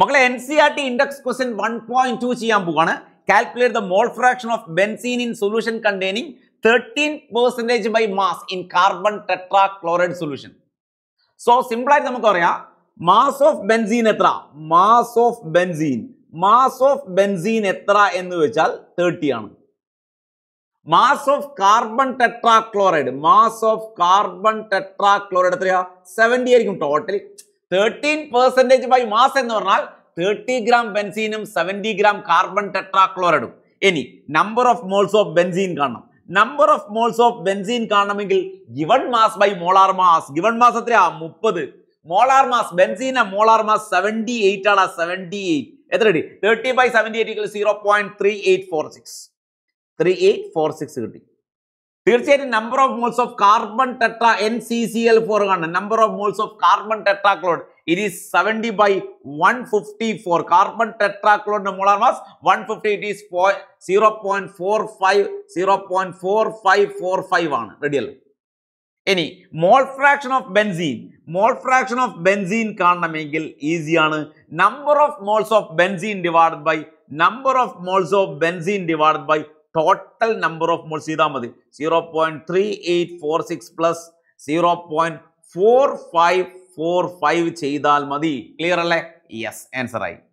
മക്കളെ N C R T index question one point two ചെയ്യാൻ പോവാണ് calculate the mole fraction of benzene in solution containing thirteen percentage by mass in carbon tetrachloride solution so സിമ്പിളായിട്ട് നമുക്കറിയാം mass of benzene എത്ര mass of benzene mass of benzene എത്ര എന്ന് വെച്ചാൽ thirty ആണ് mass of carbon tetrachloride mass of carbon tetrachloride എത്രയാ seventy ആയിരിക്കും total thirteen percentage by mass എന്ന് പറഞ്ഞാൽ thirty gram ബെൻസീനും seventy gram carbon ടെട്രാക്ലോറൈഡും ഇനി number of moles of benzene കാണണം number of moles of benzene കാണണമെങ്കിൽ given mass by molar mass given mass എത്രയാ മുപ്പത് മോളാർ മാസ് ബെൻസീന മോളാർ മാസ് സെവൻറ്റി എയ്റ്റ് ആണ് സെവൻറ്റി എയ്റ്റ് എത്ര കിട്ടി thirty by seventy eight zero point three eight four six three eight four six കിട്ടി തീർച്ചയായിട്ടും number of moles of carbon tetra N C C L four ആണ് number of moles of carbon tetrachloride it is seventy by one fifty four carbon ടെട്രാക്ലോഡിന്റെ molar mass one fifty it is zero point four five zero point four five four five ആണ് റെഡിയല്ലേ ഇനി mole fraction of benzene mole fraction of benzene കാണണമെങ്കിൽ ഈസിയാണ് number of moles of benzene divide by number of moles of benzene divide by total number of moles ചെയ്താൽ മതി zero point three eight four six plus zero point four five four five ചെയ്താൽ മതി clear അല്ലേ yes answer ആയി